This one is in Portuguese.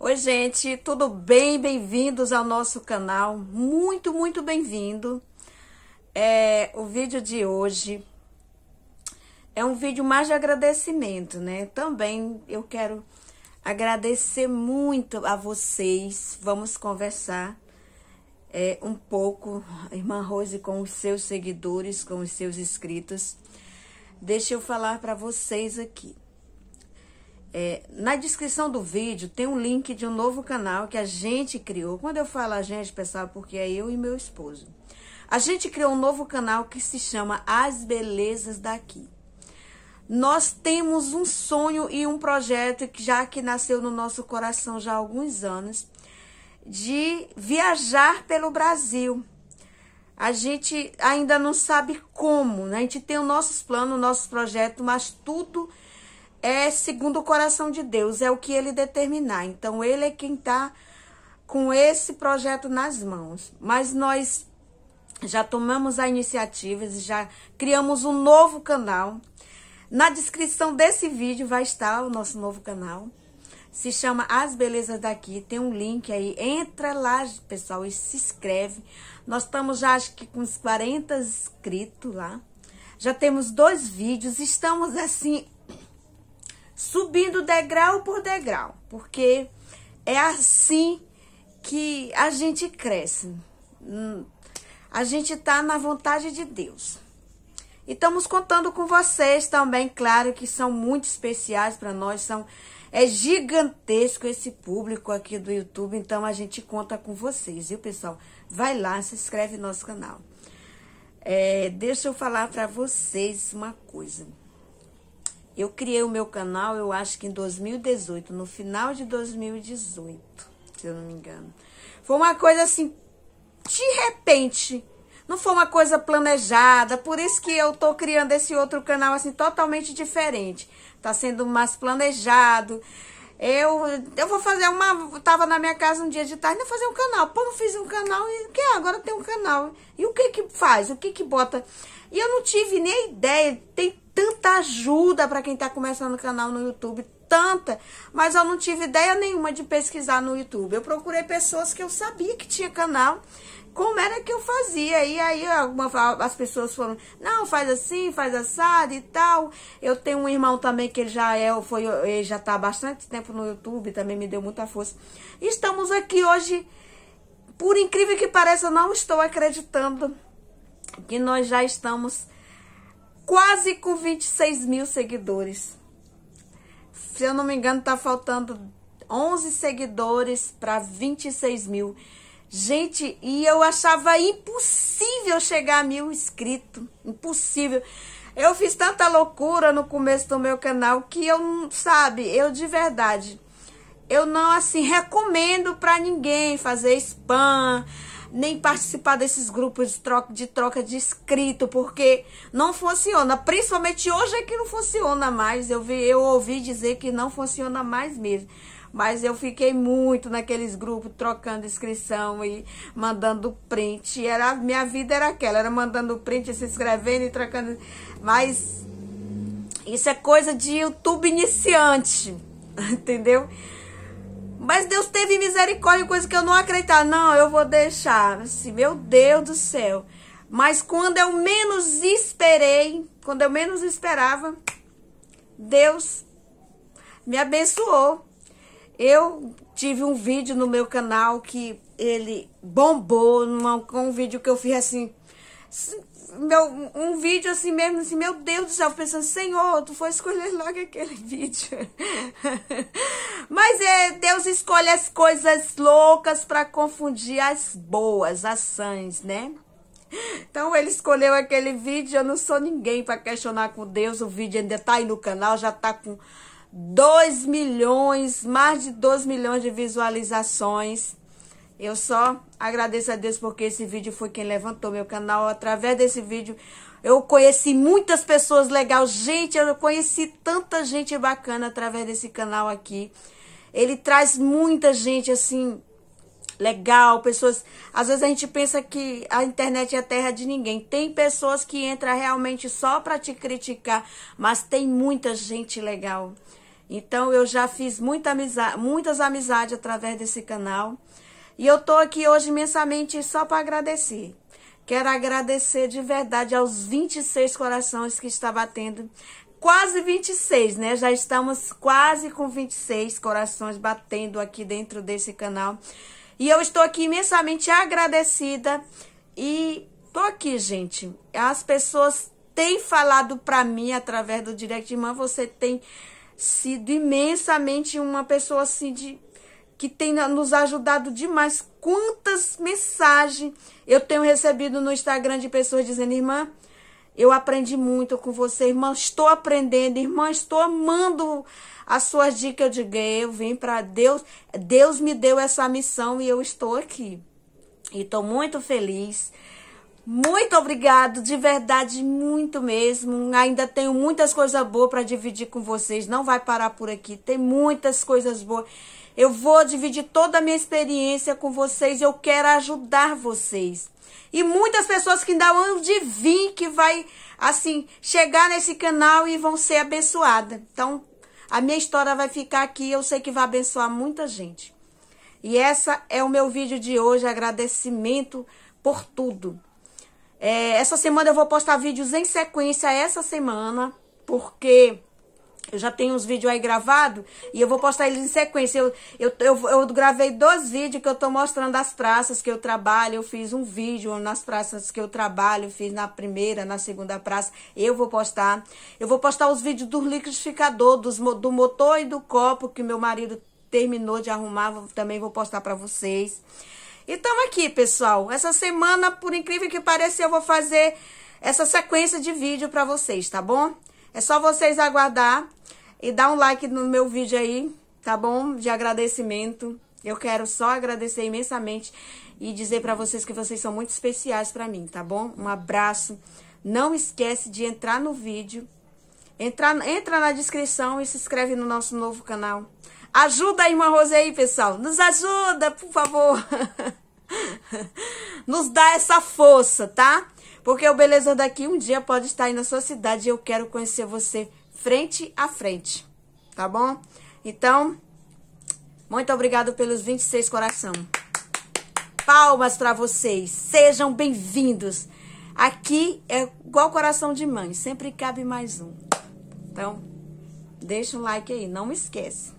Oi, gente, tudo bem? Bem-vindos ao nosso canal. Muito, muito bem-vindo. É, o vídeo de hoje é um vídeo mais de agradecimento, né? Também eu quero agradecer muito a vocês. Vamos conversar é, um pouco, irmã Rose, com os seus seguidores, com os seus inscritos. Deixa eu falar para vocês aqui. É, na descrição do vídeo tem um link de um novo canal que a gente criou. Quando eu falo a gente, pessoal, é porque é eu e meu esposo. A gente criou um novo canal que se chama As Belezas Daqui. Nós temos um sonho e um projeto que já que nasceu no nosso coração já há alguns anos de viajar pelo Brasil. A gente ainda não sabe como, né? A gente tem os nossos planos, nossos projetos, mas tudo é segundo o coração de Deus, é o que ele determinar. Então, ele é quem está com esse projeto nas mãos. Mas nós já tomamos a iniciativa, já criamos um novo canal. Na descrição desse vídeo vai estar o nosso novo canal. Se chama As Belezas Daqui, tem um link aí. Entra lá, pessoal, e se inscreve. Nós estamos já, acho que, com uns 40 inscritos lá. Já temos dois vídeos, estamos assim subindo degrau por degrau, porque é assim que a gente cresce. Hum, a gente está na vontade de Deus. E estamos contando com vocês também, claro que são muito especiais para nós, são é gigantesco esse público aqui do YouTube, então a gente conta com vocês, viu, pessoal? Vai lá, se inscreve no nosso canal. É, deixa eu falar para vocês uma coisa. Eu criei o meu canal, eu acho que em 2018, no final de 2018, se eu não me engano. Foi uma coisa assim, de repente. Não foi uma coisa planejada, por isso que eu tô criando esse outro canal assim totalmente diferente. Tá sendo mais planejado. Eu, eu vou fazer uma. Tava na minha casa um dia de tarde, não fazer um canal. Pô, fiz um canal e que é? agora tem um canal. E o que que faz? O que que bota? E eu não tive nem ideia. Tem tanta ajuda para quem tá começando o canal no YouTube, tanta, mas eu não tive ideia nenhuma de pesquisar no YouTube. Eu procurei pessoas que eu sabia que tinha canal como era que eu fazia. E aí alguma, as pessoas foram, não, faz assim, faz assado e tal. Eu tenho um irmão também que já é, foi, ele já está há bastante tempo no YouTube, também me deu muita força. Estamos aqui hoje, por incrível que pareça, eu não estou acreditando que nós já estamos quase com 26 mil seguidores. Se eu não me engano, está faltando 11 seguidores para 26 mil seguidores. Gente, e eu achava impossível chegar a mil inscritos. Impossível. Eu fiz tanta loucura no começo do meu canal que eu, sabe, eu de verdade, eu não, assim, recomendo para ninguém fazer spam, nem participar desses grupos de troca, de troca de inscrito, porque não funciona. Principalmente hoje é que não funciona mais. Eu, vi, eu ouvi dizer que não funciona mais mesmo. Mas eu fiquei muito naqueles grupos trocando inscrição e mandando print. Era, minha vida era aquela, era mandando print, se inscrevendo e trocando. Mas isso é coisa de YouTube iniciante, entendeu? Mas Deus teve misericórdia, coisa que eu não acreditava. Não, eu vou deixar. Assim, meu Deus do céu. Mas quando eu menos esperei, quando eu menos esperava, Deus me abençoou. Eu tive um vídeo no meu canal que ele bombou, numa, com um vídeo que eu fiz assim, meu, um vídeo assim mesmo, assim, meu Deus do céu, pensando, Senhor, tu foi escolher logo aquele vídeo. Mas é, Deus escolhe as coisas loucas para confundir as boas ações, né? Então ele escolheu aquele vídeo, eu não sou ninguém para questionar com Deus, o vídeo ainda tá aí no canal, já tá com 2 milhões, mais de 2 milhões de visualizações. Eu só agradeço a Deus porque esse vídeo foi quem levantou meu canal. Através desse vídeo eu conheci muitas pessoas legais. Gente, eu conheci tanta gente bacana através desse canal aqui. Ele traz muita gente assim legal, pessoas. Às vezes a gente pensa que a internet é a terra de ninguém. Tem pessoas que entram realmente só para te criticar, mas tem muita gente legal. Então eu já fiz muita amizade, muitas amizades através desse canal. E eu tô aqui hoje imensamente só para agradecer. Quero agradecer de verdade aos 26 corações que está batendo. Quase 26, né? Já estamos quase com 26 corações batendo aqui dentro desse canal. E eu estou aqui imensamente agradecida e tô aqui, gente. As pessoas têm falado para mim através do direct, irmã, você tem sido imensamente uma pessoa assim de que tem nos ajudado demais. Quantas mensagens eu tenho recebido no Instagram de pessoas dizendo, irmã, eu aprendi muito com você, irmã, estou aprendendo, irmã, estou amando as suas dicas. Eu digo, é, eu vim para Deus, Deus me deu essa missão e eu estou aqui. E estou muito feliz. Muito obrigado, de verdade, muito mesmo. Ainda tenho muitas coisas boas para dividir com vocês. Não vai parar por aqui. Tem muitas coisas boas. Eu vou dividir toda a minha experiência com vocês. Eu quero ajudar vocês. E muitas pessoas que ainda vão de vir, que vai, assim, chegar nesse canal e vão ser abençoadas. Então, a minha história vai ficar aqui. Eu sei que vai abençoar muita gente. E essa é o meu vídeo de hoje. Agradecimento por tudo. É, essa semana eu vou postar vídeos em sequência essa semana, porque eu já tenho uns vídeos aí gravados e eu vou postar eles em sequência. Eu, eu, eu, eu, gravei dois vídeos que eu tô mostrando as praças que eu trabalho. Eu fiz um vídeo nas praças que eu trabalho, fiz na primeira, na segunda praça. Eu vou postar. Eu vou postar os vídeos do liquidificador, dos, do motor e do copo que meu marido terminou de arrumar. Também vou postar para vocês. E então, estamos aqui, pessoal. Essa semana, por incrível que pareça, eu vou fazer essa sequência de vídeo para vocês, tá bom? É só vocês aguardar e dar um like no meu vídeo aí, tá bom? De agradecimento. Eu quero só agradecer imensamente e dizer para vocês que vocês são muito especiais para mim, tá bom? Um abraço. Não esquece de entrar no vídeo, entrar, entra na descrição e se inscreve no nosso novo canal. Ajuda aí irmã Rose aí, pessoal. Nos ajuda, por favor. Nos dá essa força, tá? Porque o Beleza daqui um dia pode estar aí na sua cidade e eu quero conhecer você frente a frente, tá bom? Então, muito obrigado pelos 26 coração. Palmas para vocês. Sejam bem-vindos. Aqui é igual coração de mãe, sempre cabe mais um. Então, deixa um like aí, não esquece.